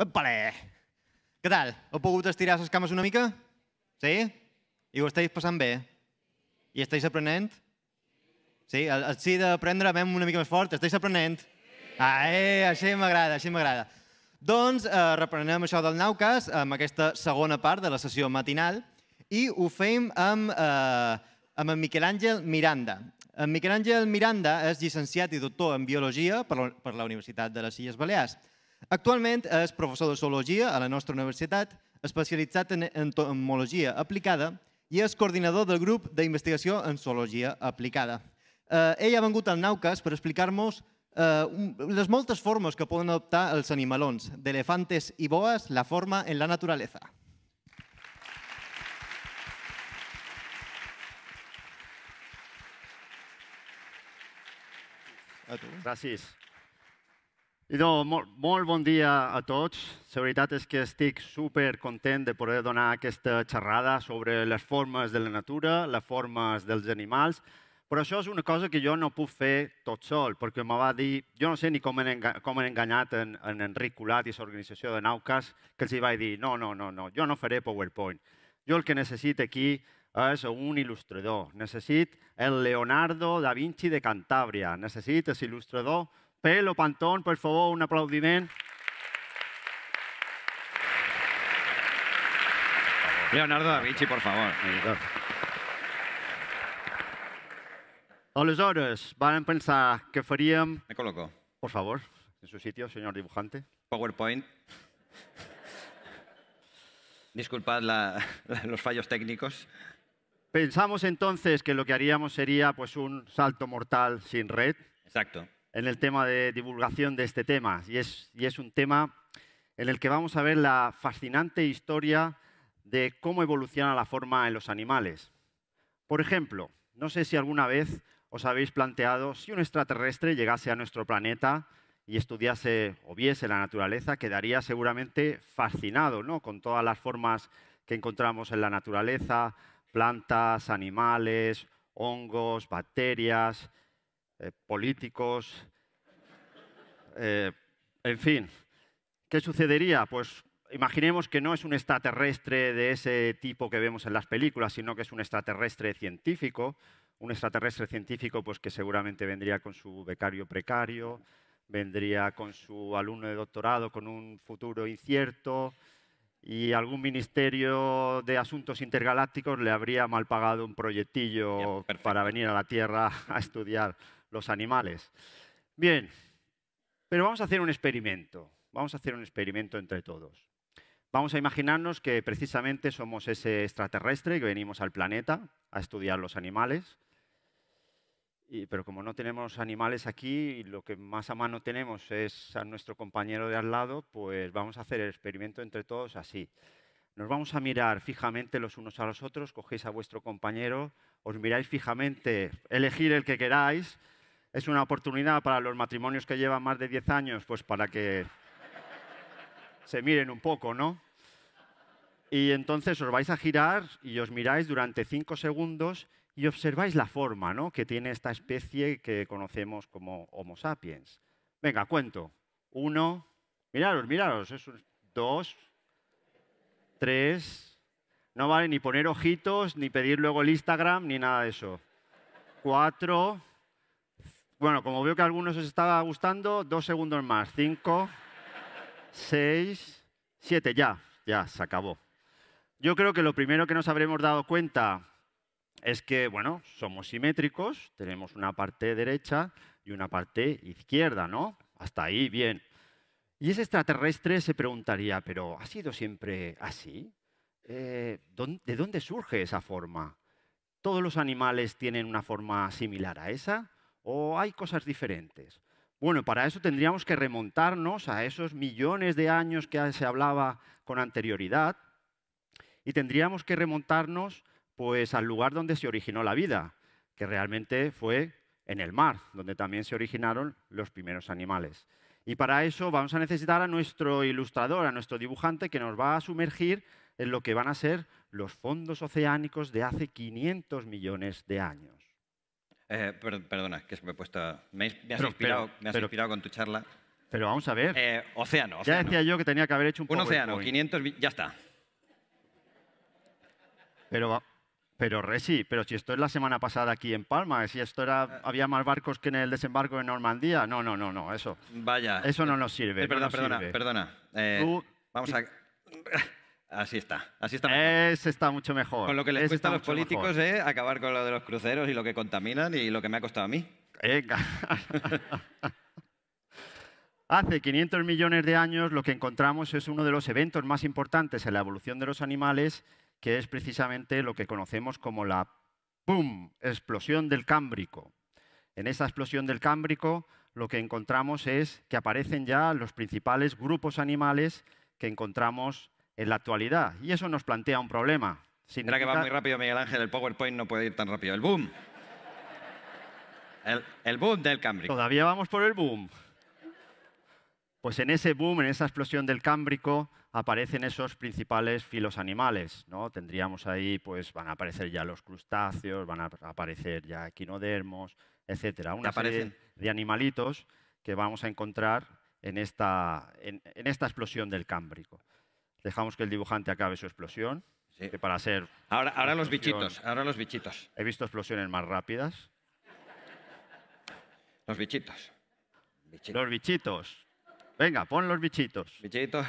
Epale! Què tal? Heu pogut estirar les cames una mica? Sí? I ho esteu passant bé? I esteu aprenent? Sí? El, el sí d'aprendre vam una mica més fort. Esteu aprenent? Sí. Ah, eh, així m'agrada, així m'agrada. Doncs eh, reprenem això del Naucas amb aquesta segona part de la sessió matinal i ho fem amb, eh, amb en Miquel Àngel Miranda. En Miquel Àngel Miranda és llicenciat i doctor en Biologia per la, per la Universitat de les Illes Balears. Actualment és professor de zoologia a la nostra universitat, especialitzat en entomologia aplicada i és coordinador del grup d'investigació en zoologia aplicada. Eh, ell ha vengut al Naucas per explicar-nos eh, les moltes formes que poden adoptar els animalons, d'elefantes i boas, la forma en la naturaleza. Gràcies. I doncs, molt, molt bon dia a tots. La veritat és que estic super content de poder donar aquesta xerrada sobre les formes de la natura, les formes dels animals, però això és una cosa que jo no puc fer tot sol, perquè me va dir, jo no sé ni com han, enga com han enganyat en, en Enric Colat i l'organització de Naucas, que els hi vaig dir, no, no, no, no, jo no faré PowerPoint. Jo el que necessito aquí és un il·lustrador. Necessit el Leonardo da Vinci de Cantàbria. Necessit el il·lustrador Pelo, Pantón, por favor, un aplaudimiento. Leonardo da Vinci, por favor. Aleshores, van a pensar que faríem... Me coloco. Por favor, en su sitio, señor dibujante. PowerPoint. Disculpad los fallos técnicos. Pensamos entonces que lo que haríamos sería pues, un salto mortal sin red. Exacto en el tema de divulgación de este tema. Y es, un tema en el que vamos a ver la fascinante historia de cómo evoluciona la forma en los animales. Por ejemplo, no sé si alguna vez os habéis planteado si un extraterrestre llegase a nuestro planeta y estudiase o viese la naturaleza, quedaría seguramente fascinado con todas las formas que encontramos en la naturaleza, plantas, animales, hongos, bacterias, eh, políticos, eh, en fin, ¿qué sucedería? Pues imaginemos que no es un extraterrestre de ese tipo que vemos en las películas, sino que es un extraterrestre científico, un extraterrestre científico pues que seguramente vendría con su becario precario, vendría con su alumno de doctorado con un futuro incierto y algún ministerio de asuntos intergalácticos le habría mal pagado un proyectillo para venir a la Tierra a estudiar los animales. Bien, pero vamos a hacer un experimento, vamos a hacer un experimento entre todos. Vamos a imaginarnos que precisamente somos ese extraterrestre que venimos al planeta a estudiar los animales. pero como no tenemos animales aquí, y lo que más a mano tenemos es a nuestro compañero de al lado, pues vamos a hacer el experimento entre todos así. Nos vamos a mirar fijamente los unos a los otros, cogéis a vuestro compañero, os miráis fijamente, elegir el que queráis, es una oportunidad para los matrimonios que llevan más de 10 años, pues para que se miren un poco, ¿no? Y entonces os vais a girar y os miráis durante 5 segundos y observáis la forma ¿no? que tiene esta especie que conocemos como Homo sapiens. Venga, cuento. Uno, miraros, miraros, dos, tres. No vale ni poner ojitos, ni pedir luego el Instagram, ni nada de eso. Cuatro, bueno, como veo que a algunos os estaba gustando, dos segundos más. Cinco, seis, siete, ya, ya, se acabó. Yo creo que lo primero que nos habremos dado cuenta es que, bueno, somos simétricos, tenemos una parte derecha y una parte izquierda, ¿no? Hasta ahí, bien. Y ese extraterrestre se preguntaría, pero ¿ha sido siempre así? Eh, ¿De dónde surge esa forma? ¿Todos los animales tienen una forma similar a esa? ¿O hay cosas diferentes? Bueno, para eso tendríamos que remontarnos a esos millones de años que se hablaba con anterioridad y tendríamos que remontarnos pues al lugar donde se originó la vida, que realmente fue en el mar, donde también se originaron los primeros animales. Y para eso vamos a necesitar a nuestro ilustrador, a nuestro dibujante, que nos va a sumergir en lo que van a ser los fondos oceánicos de hace 500 millones de años. Eh, perdona, que me he puesto... Me, has, inspirado, con tu charla. Pero vamos a ver. Eh, océano, Ya decía yo que tenía que haber hecho un Un océano, 500... Ya está. Pero, pero Resi, pero si esto es la semana pasada aquí en Palma, si esto era, eh. había más barcos que en el desembarco de Normandía, no, no, no, no, eso. Vaya. Eso no nos sirve. perdona, perdona, perdona. vamos a... Así está, así está. Es, está mucho mejor. Con lo que les cuesta a los políticos ¿eh? acabar con lo de los cruceros y lo que contaminan y lo que me ha costado a mí. Venga. Hace 500 millones de años lo que encontramos es uno de los eventos más importantes en la evolución de los animales, que es precisamente lo que conocemos como la ¡pum! explosión del Cámbrico. En esa explosión del Cámbrico lo que encontramos es que aparecen ya los principales grupos animales que encontramos en la actualidad. Y eso nos plantea un problema. Significa... que va muy rápido Miguel Ángel, el PowerPoint no puede ir tan rápido. El boom. El, boom del Cámbrico. Todavía vamos por el boom. Pues en ese boom, en esa explosión del Cámbrico, aparecen esos principales filos animales. ¿no? Tendríamos ahí, pues van a aparecer ya los crustáceos, van a aparecer ya equinodermos, etc. Una serie de animalitos que vamos a encontrar en esta, en esta explosión del Cámbrico. Dejamos que el dibujante acabe su explosión. para hacer ahora, ahora los bichitos, ahora los bichitos. He visto explosiones más rápidas. Los bichitos. Los bichitos. Venga, pon los bichitos. Bichitos.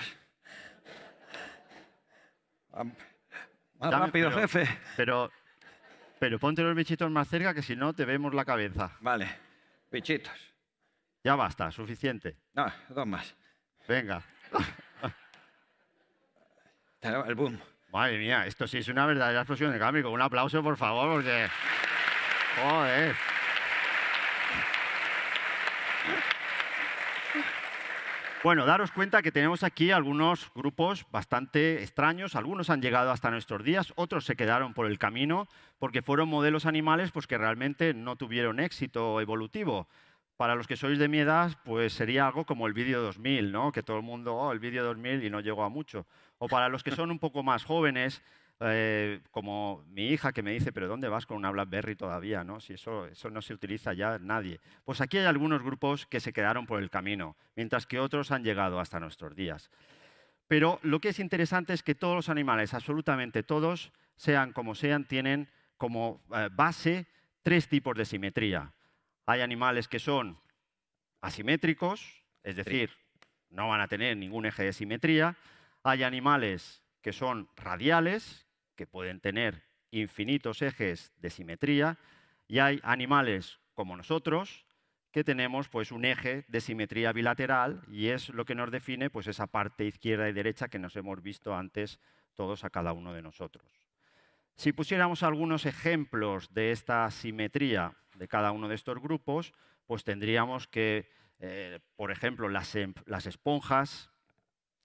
Más rápido, jefe. Pero, pero ponte los bichitos más cerca que si no te vemos la cabeza. Vale, bichitos. Ya basta, suficiente. No, dos más. Venga. El boom. Madre mía, esto sí es una verdadera explosión de cambio. Un aplauso, por favor, porque... Joder. Bueno, daros cuenta que tenemos aquí algunos grupos bastante extraños. Algunos han llegado hasta nuestros días, otros se quedaron por el camino porque fueron modelos animales pues, que realmente no tuvieron éxito evolutivo. Para los que sois de mi edad, pues sería algo como el vídeo 2000, ¿no? Que todo el mundo, oh, el vídeo 2000 y no llegó a mucho. O para los que son un poco más jóvenes, eh, como mi hija que me dice, pero ¿dónde vas con una BlackBerry todavía? ¿no? Si eso, eso no se utiliza ya nadie. Pues aquí hay algunos grupos que se quedaron por el camino, mientras que otros han llegado hasta nuestros días. Pero lo que es interesante es que todos los animales, absolutamente todos, sean como sean, tienen como eh, base tres tipos de simetría. Hay animales que son asimétricos, es decir, no van a tener ningún eje de simetría. Hay animales que son radiales, que pueden tener infinitos ejes de simetría. Y hay animales como nosotros, que tenemos pues, un eje de simetría bilateral y es lo que nos define pues, esa parte izquierda y derecha que nos hemos visto antes todos a cada uno de nosotros. Si pusiéramos algunos ejemplos de esta simetría de cada uno de estos grupos, pues tendríamos que, eh, por ejemplo, las, em, las, esponjas,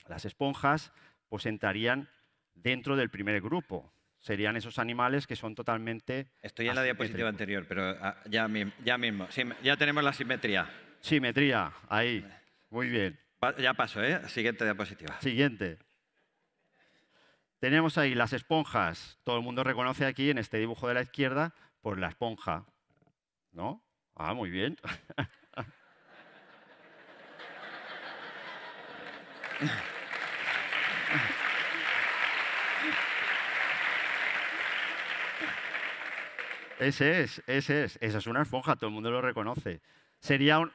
las esponjas pues entrarían dentro del primer grupo. Serían esos animales que son totalmente... Estoy en la diapositiva anterior, pero ah, ya, ya mismo. Ya tenemos la simetría. Simetría, ahí. Muy bien. Ya paso, ¿eh? Siguiente diapositiva. Siguiente. Tenemos ahí las esponjas. Todo el mundo reconoce aquí en este dibujo de la izquierda por pues la esponja. ¿No? Ah, muy bien. Ese es, ese es. Esa es una esponja, todo el mundo lo reconoce. Sería un,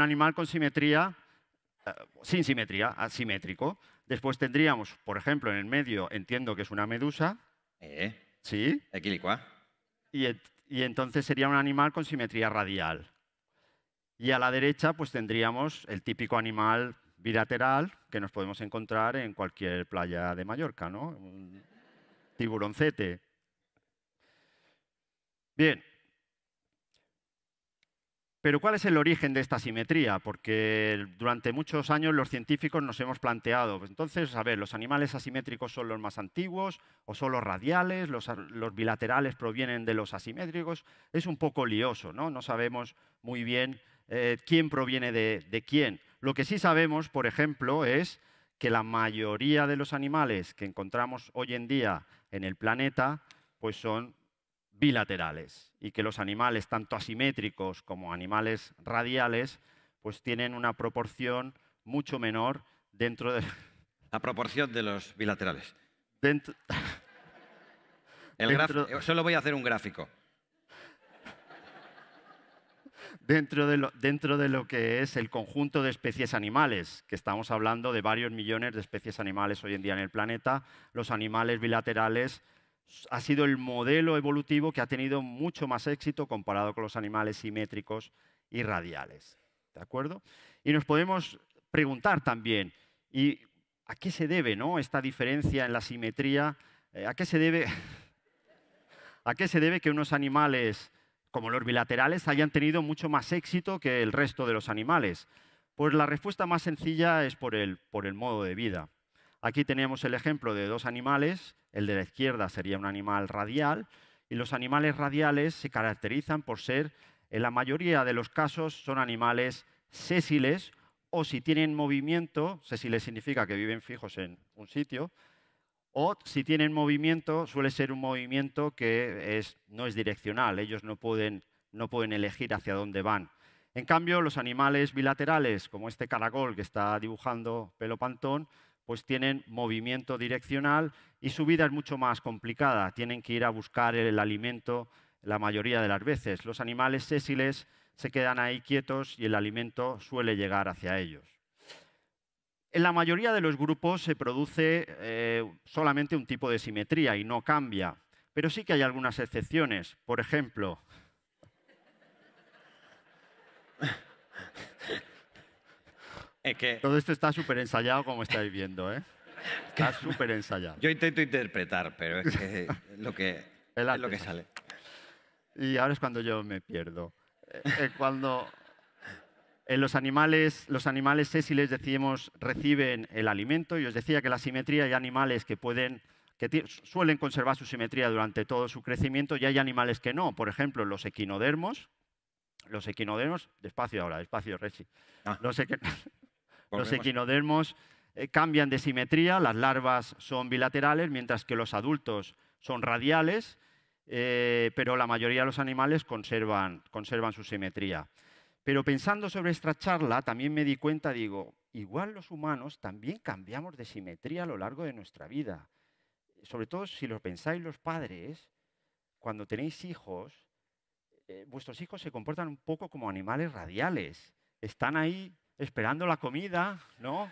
animal con simetría, eh, sin simetría, asimétrico. Después tendríamos, por ejemplo, en el medio, entiendo que es una medusa. ¿Eh? Sí. Equilicua. Eh, y, entonces sería un animal con simetría radial. Y a la derecha, pues tendríamos el típico animal bilateral que nos podemos encontrar en cualquier playa de Mallorca, ¿no? Un tiburoncete. Bien, pero ¿cuál es el origen de esta simetría? Porque durante muchos años los científicos nos hemos planteado, pues, entonces, a ver, ¿los animales asimétricos son los más antiguos o son los radiales? Los, bilaterales provienen de los asimétricos? Es un poco lioso, ¿no? No sabemos muy bien eh, quién proviene de, de quién. Lo que sí sabemos, por ejemplo, es que la mayoría de los animales que encontramos hoy en día en el planeta pues son bilaterales y que los animales, tanto asimétricos como animales radiales, pues tienen una proporción mucho menor dentro de... La proporción de los bilaterales. Dentro... El eh, Solo voy a hacer un gráfico. Dentro dentro de lo que es el conjunto de especies animales, que estamos hablando de varios millones de especies animales hoy en día en el planeta, los animales bilaterales ha sido el modelo evolutivo que ha tenido mucho más éxito comparado con los animales simétricos y radiales. ¿De acuerdo? Y nos podemos preguntar también, ¿y a qué se debe ¿no? esta diferencia en la simetría? Eh, ¿A qué se debe, que unos animales como los bilaterales hayan tenido mucho más éxito que el resto de los animales? Pues la respuesta más sencilla es por el, por el modo de vida. Aquí tenemos el ejemplo de dos animales el de la izquierda sería un animal radial y los animales radiales se caracterizan por ser, en la mayoría de los casos, son animales sésiles o si tienen movimiento, sésiles significa que viven fijos en un sitio, o si tienen movimiento, suele ser un movimiento que es, no es direccional, ellos no pueden, no pueden elegir hacia dónde van. En cambio, los animales bilaterales, como este caracol que está dibujando Pelo Pantón, pues tienen movimiento direccional y su vida es mucho más complicada. Tienen que ir a buscar el alimento la mayoría de las veces. Los animales sésiles se quedan ahí quietos y el alimento suele llegar hacia ellos. En la mayoría de los grupos se produce eh, solamente un tipo de simetría y no cambia, pero sí que hay algunas excepciones. Por ejemplo, Todo esto está súper ensayado como estáis viendo, ¿eh? Está súper ensayado. Yo intento interpretar, pero es que lo que, lo que sale. Y ahora es cuando yo me pierdo. Eh, eh, cuando en los animales, los animales sésiles, decíamos, reciben el alimento y os decía que la simetría hay animales que pueden que suelen conservar su simetría durante todo su crecimiento y hay animales que no. Por ejemplo, los equinodermos. Los equinodermos, despacio ahora, despacio, Rechi. Ah. Los, qué. Los equinodermos eh, cambian de simetría, las larvas son bilaterales, mientras que los adultos son radiales, eh, pero la mayoría de los animales conservan, su simetría. Pero pensando sobre esta charla, también me di cuenta, digo, igual los humanos también cambiamos de simetría a lo largo de nuestra vida. Sobre todo si lo pensáis los padres, cuando tenéis hijos, eh, vuestros hijos se comportan un poco como animales radiales. Están ahí esperando la comida, ¿no?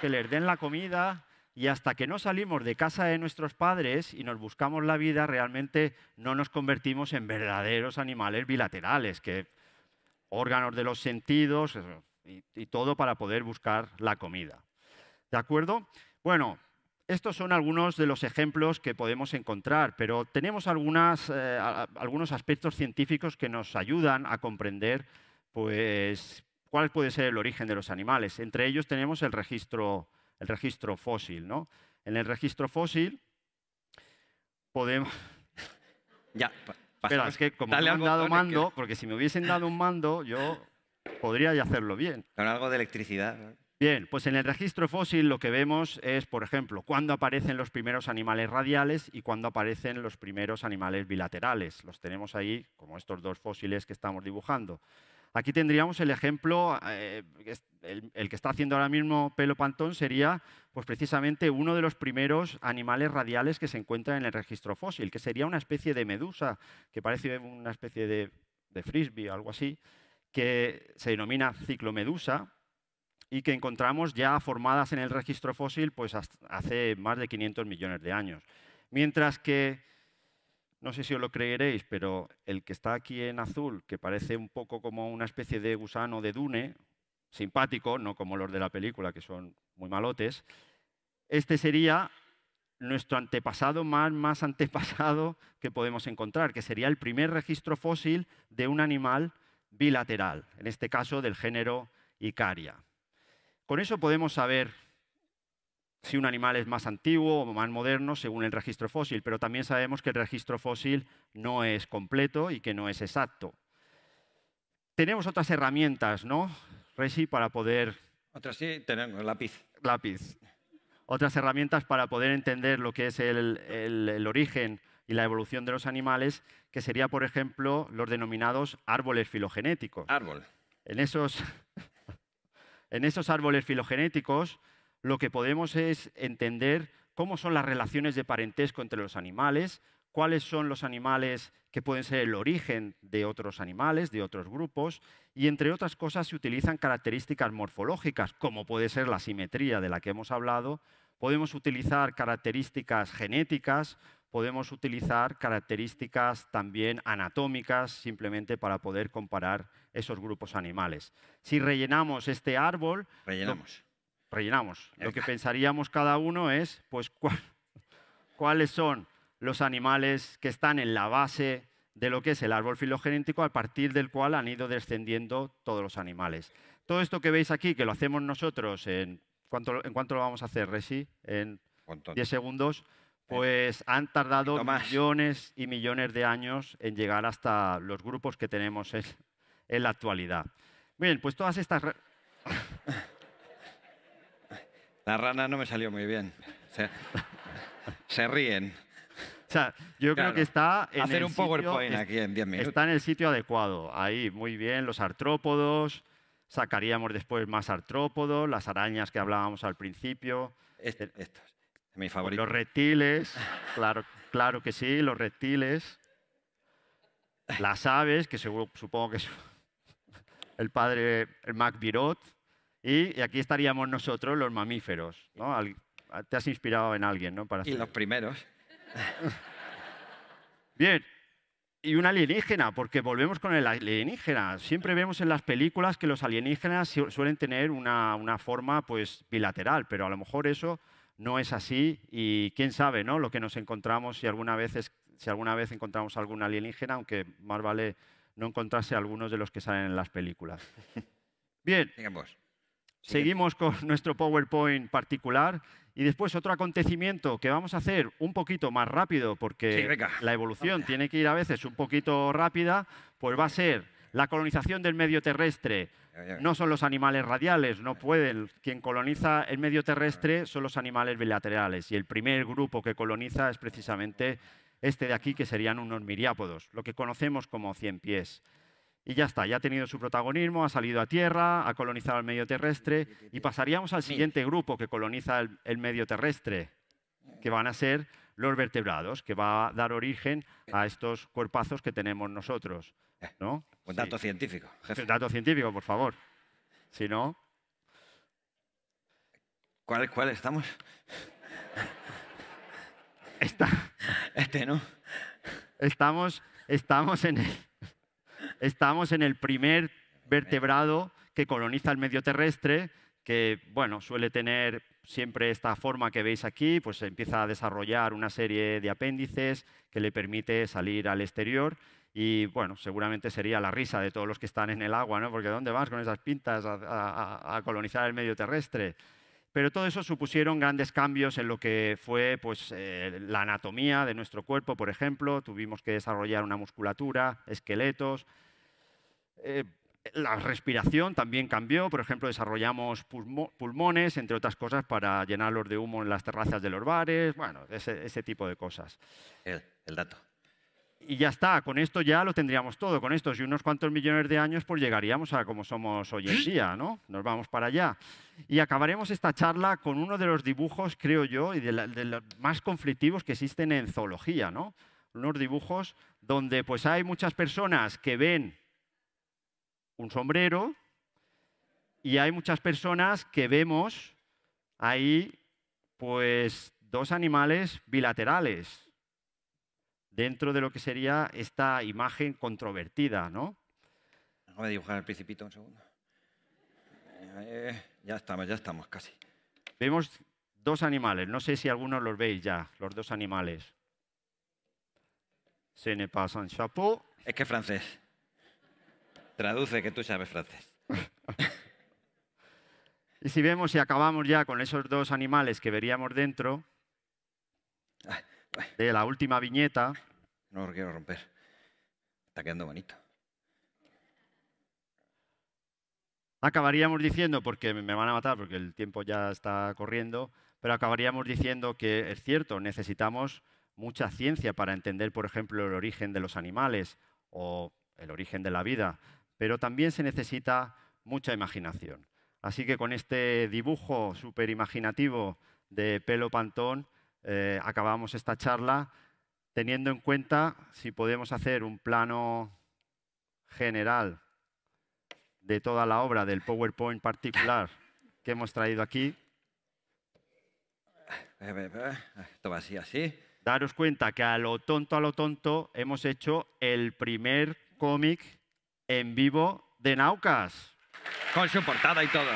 Que les den la comida. Y hasta que no salimos de casa de nuestros padres y nos buscamos la vida, realmente no nos convertimos en verdaderos animales bilaterales, que órganos de los sentidos y, todo para poder buscar la comida. ¿De acuerdo? Bueno, estos son algunos de los ejemplos que podemos encontrar, pero tenemos eh, algunos aspectos científicos que nos ayudan a comprender pues, cuál puede ser el origen de los animales. Entre ellos tenemos el registro, el registro fósil. ¿no? En el registro fósil podemos... Ya, Espera, es que como me han dado mando, porque si me hubiesen dado un mando, yo podría ya hacerlo bien. Con algo de electricidad. Bien, pues en el registro fósil lo que vemos es, por ejemplo, cuándo aparecen los primeros animales radiales y cuándo aparecen los primeros animales bilaterales. Los tenemos ahí, como estos dos fósiles que estamos dibujando. Aquí tendríamos el ejemplo, eh, el, que está haciendo ahora mismo Pelo Pantón sería pues, precisamente uno de los primeros animales radiales que se encuentran en el registro fósil, que sería una especie de medusa, que parece una especie de, frisbee o algo así, que se denomina ciclomedusa y que encontramos ya formadas en el registro fósil pues, hace más de 500 millones de años. Mientras que no sé si os lo creeréis, pero el que está aquí en azul, que parece un poco como una especie de gusano de Dune, simpático, no como los de la película, que son muy malotes, este sería nuestro antepasado más, más antepasado que podemos encontrar, que sería el primer registro fósil de un animal bilateral, en este caso del género Icaria. Con eso podemos saber si un animal es más antiguo o más moderno según el registro fósil, pero también sabemos que el registro fósil no es completo y que no es exacto. Tenemos otras herramientas, ¿no, Resi, para poder... Otras sí, tenemos lápiz. Lápiz. Otras herramientas para poder entender lo que es el, origen y la evolución de los animales, que sería, por ejemplo, los denominados árboles filogenéticos. Árbol. En esos, en esos árboles filogenéticos lo que podemos es entender cómo son las relaciones de parentesco entre los animales, cuáles son los animales que pueden ser el origen de otros animales, de otros grupos, y entre otras cosas se utilizan características morfológicas, como puede ser la simetría de la que hemos hablado, podemos utilizar características genéticas, podemos utilizar características también anatómicas, simplemente para poder comparar esos grupos animales. Si rellenamos este árbol... Rellenamos rellenamos. Lo que pensaríamos cada uno es, pues, cuáles son los animales que están en la base de lo que es el árbol filogenético a partir del cual han ido descendiendo todos los animales. Todo esto que veis aquí, que lo hacemos nosotros, ¿en cuánto, en cuánto lo vamos a hacer, Resi? En 10 segundos. Pues han tardado millones y millones de años en llegar hasta los grupos que tenemos en, en la actualidad. Bien, pues todas estas... La rana no me salió muy bien. Se, ríen. O sea, yo creo que está en Hacer el un sitio, PowerPoint aquí en 10 minutos. Está en el sitio adecuado. Ahí, muy bien, los artrópodos. Sacaríamos después más artrópodos, las arañas que hablábamos al principio. estos, mi favorito. Los reptiles, claro, claro que sí, los reptiles. Las aves, que seguro, supongo que es el padre, el Mac Birot. Y aquí estaríamos nosotros, los mamíferos. ¿no? te has inspirado en alguien, ¿no? Para y los primeros. Bien, y un alienígena, porque volvemos con el alienígena. Siempre vemos en las películas que los alienígenas suelen tener una, una, forma pues, bilateral, pero a lo mejor eso no es así y quién sabe ¿no? lo que nos encontramos si alguna, vez si alguna vez encontramos algún alienígena, aunque más vale no encontrarse algunos de los que salen en las películas. Bien. Digamos. Seguimos con nuestro PowerPoint particular y después otro acontecimiento que vamos a hacer un poquito más rápido porque la evolución tiene que ir a veces un poquito rápida, pues va a ser la colonización del medio terrestre. No son los animales radiales, no pueden. Quien coloniza el medio terrestre son los animales bilaterales y el primer grupo que coloniza es precisamente este de aquí, que serían unos miriápodos, lo que conocemos como 100 pies y ya está, ya ha tenido su protagonismo, ha salido a tierra, ha colonizado el medio terrestre y pasaríamos al siguiente grupo que coloniza el, medio terrestre, que van a ser los vertebrados, que va a dar origen a estos cuerpazos que tenemos nosotros. Eh, ¿no? Un pues dato científico. Jefe. Un eh, dato científico, por favor. Si no... ¿Cuál, cuál estamos? ¿Está? Este, ¿no? Estamos, estamos en el... Estamos en el primer vertebrado que coloniza el medio terrestre, que bueno, suele tener siempre esta forma que veis aquí, pues empieza a desarrollar una serie de apéndices que le permite salir al exterior y bueno, seguramente sería la risa de todos los que están en el agua, ¿no? Porque ¿dónde vas con esas pintas a, a colonizar el medio terrestre? Pero todo eso supusieron grandes cambios en lo que fue pues, eh, la anatomía de nuestro cuerpo, por ejemplo. Tuvimos que desarrollar una musculatura, esqueletos. Eh, la respiración también cambió. Por ejemplo, desarrollamos pulmones, entre otras cosas, para llenarlos de humo en las terrazas de los bares. Bueno, ese, tipo de cosas. el dato y ya está, con esto ya lo tendríamos todo, con estos y unos cuantos millones de años pues llegaríamos a como somos hoy en ¿Eh? día, ¿no? Nos vamos para allá. Y acabaremos esta charla con uno de los dibujos, creo yo, y de, de los más conflictivos que existen en zoología, ¿no? Unos dibujos donde pues hay muchas personas que ven un sombrero y hay muchas personas que vemos ahí pues dos animales bilaterales, dentro de lo que sería esta imagen controvertida, ¿no? dibujar el principito un segundo. Eh, ya estamos, ya estamos casi. Vemos dos animales, no sé si algunos los veis ya, los dos animales. Se ne pasan chapeau. Es que es francés. Traduce que tú sabes francés. y si vemos y acabamos ya con esos dos animales que veríamos dentro, ah de la última viñeta. No lo quiero romper. Está quedando bonito. Acabaríamos diciendo, porque me van a matar, porque el tiempo ya está corriendo, pero acabaríamos diciendo que es cierto, necesitamos mucha ciencia para entender, por ejemplo, el origen de los animales o el origen de la vida, pero también se necesita mucha imaginación. Así que con este dibujo súper imaginativo de Pelo Pantón, eh, acabamos esta charla teniendo en cuenta si podemos hacer un plano general de toda la obra del PowerPoint particular que hemos traído aquí. Eh, eh, esto así. Daros cuenta que a lo tonto, a lo tonto, hemos hecho el primer cómic en vivo de Naucas. Con su portada y todo.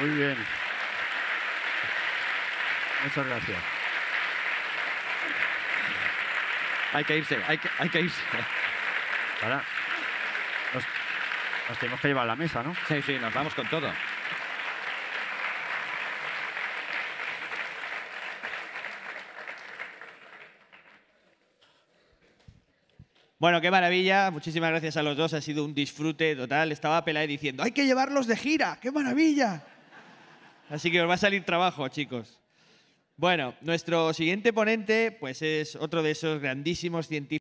Muy bien. Muchas gracias. Hay que irse, hay que, hay irse. Nos, tenemos que llevar a la mesa, ¿no? Sí, sí, nos vamos con todo. Bueno, qué maravilla. Muchísimas gracias a los dos. Ha sido un disfrute total. Estaba Pelae diciendo, hay que llevarlos de gira. ¡Qué maravilla! Así que os va a salir trabajo, chicos. Bueno, nuestro siguiente ponente pues es otro de esos grandísimos científicos.